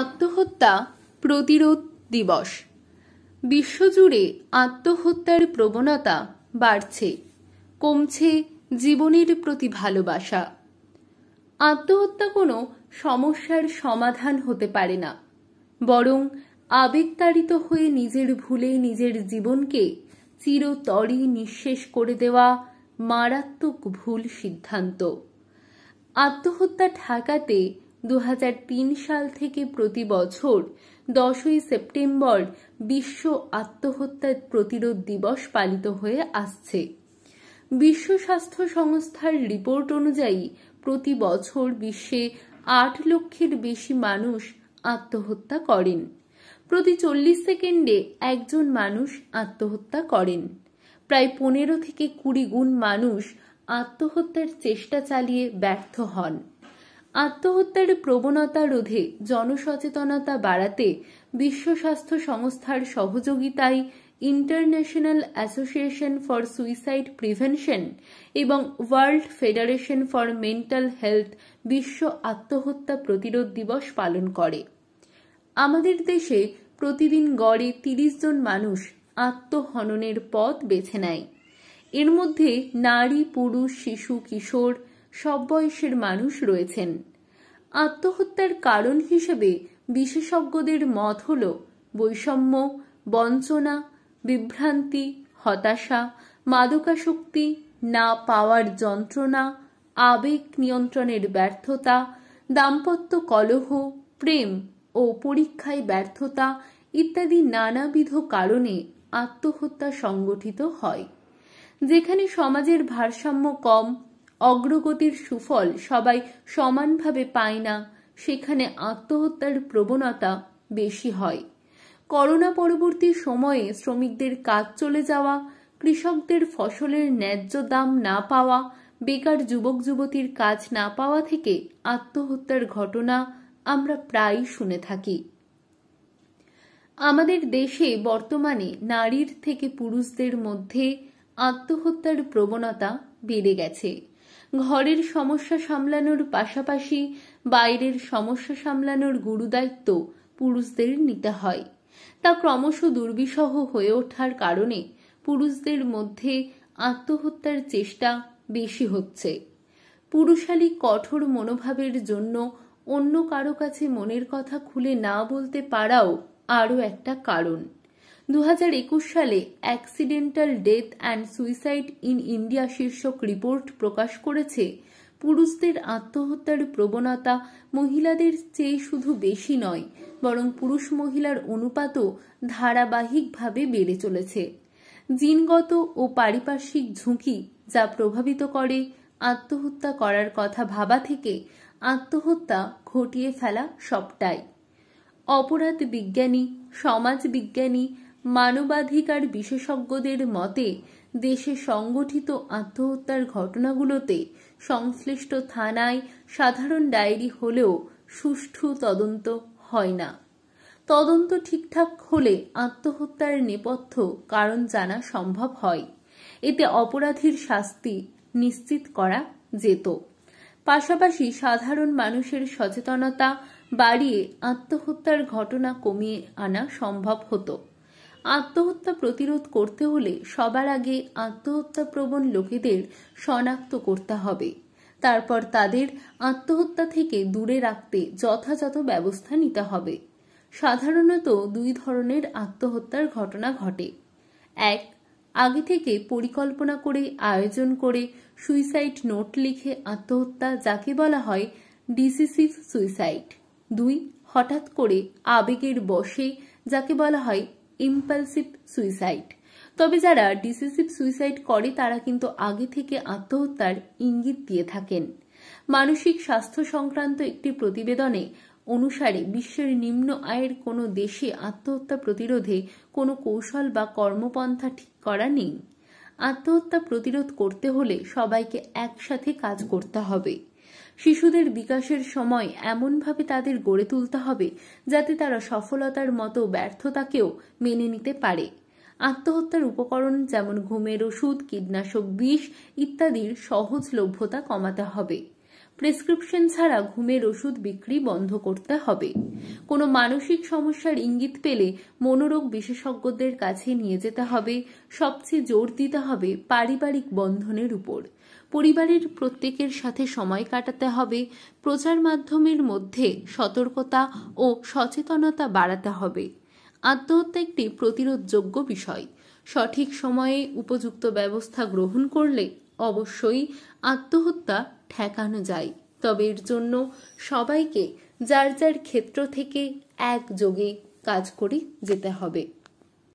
আত্মহত্যা প্রতিরোধ দিবস বিশ্বজুড়ে আত্মহত্যার প্রবণতা বাড়ছে কমছে জীবনের প্রতি ভালোবাসা আত্মহত্যা কোনো সমস্যার সমাধান হতে পারে না বরং আবেগতাড়িত হয়ে নিজের ভুলে নিজের জীবনকে চিরতরে নিঃশেষ করে দেওয়া মারাত্মক ভুল সিদ্ধান্ত আত্মহত্যা ঠেকাতে দু সাল থেকে প্রতি বছর দশই সেপ্টেম্বর বিশ্ব আত্মহত্যা প্রতিরোধ দিবস পালিত হয়ে আসছে বিশ্ব স্বাস্থ্য সংস্থার রিপোর্ট অনুযায়ী প্রতি বছর বিশ্বে আট লক্ষের বেশি মানুষ আত্মহত্যা করেন প্রতি চল্লিশ সেকেন্ডে একজন মানুষ আত্মহত্যা করেন প্রায় পনেরো থেকে কুড়ি গুণ মানুষ আত্মহত্যার চেষ্টা চালিয়ে ব্যর্থ হন আত্মহত্যার প্রবণতা রোধে জনসচেতনতা বাড়াতে বিশ্ব স্বাস্থ্য সংস্থার সহযোগিতায় international association for suicide prevention এবং world federation for mental health বিশ্ব আত্মহত্যা প্রতিরোধ দিবস পালন করে আমাদের দেশে প্রতিদিন গড়ে তিরিশ জন মানুষ আত্মহননের পথ বেছে নেয় এর মধ্যে নারী পুরুষ শিশু কিশোর সব বয়সের মানুষ রয়েছেন আত্মহত্যার কারণ হিসেবে বিশেষজ্ঞদের মত হল বৈষম্য বঞ্চনা বিভ্রান্তি হতাশা মাদকাশক্তি না পাওয়ার যন্ত্রণা আবেগ নিয়ন্ত্রণের ব্যর্থতা দাম্পত্য কলহ প্রেম ও পরীক্ষায় ব্যর্থতা ইত্যাদি নানাবিধ কারণে আত্মহত্যা সংগঠিত হয় যেখানে সমাজের ভারসাম্য কম অগ্রগতির সুফল সবাই সমানভাবে পায় না সেখানে আত্মহত্যার প্রবণতা বেশি হয় করোনা পরবর্তী সময়ে শ্রমিকদের কাজ চলে যাওয়া কৃষকদের ফসলের ন্যায্য দাম না পাওয়া বেকার যুবক যুবতীর কাজ না পাওয়া থেকে আত্মহত্যার ঘটনা আমরা প্রায়ই শুনে থাকি আমাদের দেশে বর্তমানে নারীর থেকে পুরুষদের মধ্যে আত্মহত্যার প্রবণতা বেড়ে গেছে ঘরের সমস্যা সামলানোর পাশাপাশি বাইরের সমস্যা সামলানোর গুরুদায়িত্ব পুরুষদের নিতে হয় তা ক্রমশ দুর্বিষহ হয়ে ওঠার কারণে পুরুষদের মধ্যে আত্মহত্যার চেষ্টা বেশি হচ্ছে পুরুষালী কঠোর মনোভাবের জন্য অন্য কারো কাছে মনের কথা খুলে না বলতে পারাও আরও একটা কারণ দু সালে accidental death and suicide in India শীর্ষক রিপোর্ট প্রকাশ করেছে পুরুষদের আত্মহত্যার প্রবণতা মহিলাদের চেয়ে শুধু বেশি নয় বরং পুরুষ মহিলার অনুপাতও ধারাবাহিকভাবে বেড়ে চলেছে জিনগত ও পারিপার্শ্বিক ঝুঁকি যা প্রভাবিত করে আত্মহত্যা করার কথা ভাবা থেকে আত্মহত্যা ঘটিয়ে ফেলা সবটাই অপরাধ বিজ্ঞানী সমাজ বিজ্ঞানী মানবাধিকার বিশেষজ্ঞদের মতে দেশে সংগঠিত আত্মহত্যার ঘটনাগুলোতে সংশ্লিষ্ট থানায় সাধারণ ডায়েরি হলেও সুষ্ঠু তদন্ত হয় না তদন্ত ঠিকঠাক হলে আত্মহত্যার নেপথ্য কারণ জানা সম্ভব হয় এতে অপরাধীর শাস্তি নিশ্চিত করা যেত পাশাপাশি সাধারণ মানুষের সচেতনতা বাড়িয়ে আত্মহত্যার ঘটনা কমিয়ে আনা সম্ভব হতো আত্মহত্যা প্রতিরোধ করতে হলে সবার আগে আত্মহত্যাপ্রবণ লোকেদের শনাক্ত করতে হবে তারপর তাদের আত্মহত্যা থেকে দূরে রাখতে যথাযথ ব্যবস্থা নিতে হবে সাধারণত দুই ধরনের আত্মহত্যার ঘটনা ঘটে এক আগে থেকে পরিকল্পনা করে আয়োজন করে সুইসাইড নোট লিখে আত্মহত্যা যাকে বলা হয় ডিসিসিভ সুইসাইড দুই হঠাৎ করে আবেগের বসে যাকে বলা হয় ইম্পালসিভ সুইসাইড তবে যারা ডিসিসিভ সুইসাইড করে তারা কিন্তু আগে থেকে আত্মহত্যার ইঙ্গিত দিয়ে থাকেন মানসিক স্বাস্থ্য সংক্রান্ত একটি প্রতিবেদনে অনুসারে বিশ্বের নিম্ন আয়ের কোনো দেশে আত্মহত্যা প্রতিরোধে কোনো কৌশল বা কর্মপন্থা ঠিক করা নেই আত্মহত্যা প্রতিরোধ করতে হলে সবাইকে একসাথে কাজ করতে হবে শিশুদের বিকাশের সময় এমনভাবে তাদের গড়ে তুলতে হবে যাতে তারা সফলতার মতো ব্যর্থতাকেও মেনে নিতে পারে আত্মহত্যার উপকরণ যেমন ঘুমের ওষুধ কীটনাশক বিষ ইত্যাদির সহজলভ্যতা কমাতে হবে প্রেসক্রিপশন ছাড়া ঘুমের ওষুধ বিক্রি বন্ধ করতে হবে কোনো মানসিক সমস্যার ইঙ্গিত পেলে মনোরোগ বিশেষজ্ঞদের কাছে নিয়ে যেতে হবে সবচেয়ে জোর দিতে হবে পারিবারিক বন্ধনের উপর পরিবারের প্রত্যেকের সাথে সময় কাটাতে হবে প্রচার মাধ্যমের মধ্যে সতর্কতা ও সচেতনতা বাড়াতে হবে আত্মহত্যা একটি প্রতিরোধযোগ্য বিষয় সঠিক সময়ে উপযুক্ত ব্যবস্থা গ্রহণ করলে অবশ্যই আত্মহত্যা ঠেকানো যায় তবে এর জন্য সবাইকে যার যার ক্ষেত্র থেকে একযোগে কাজ করে যেতে হবে